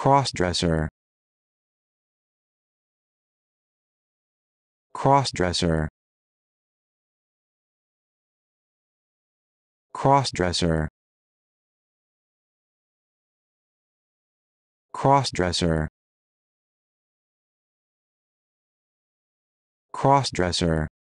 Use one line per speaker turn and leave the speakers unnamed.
crossdresser crossdresser crossdresser crossdresser crossdresser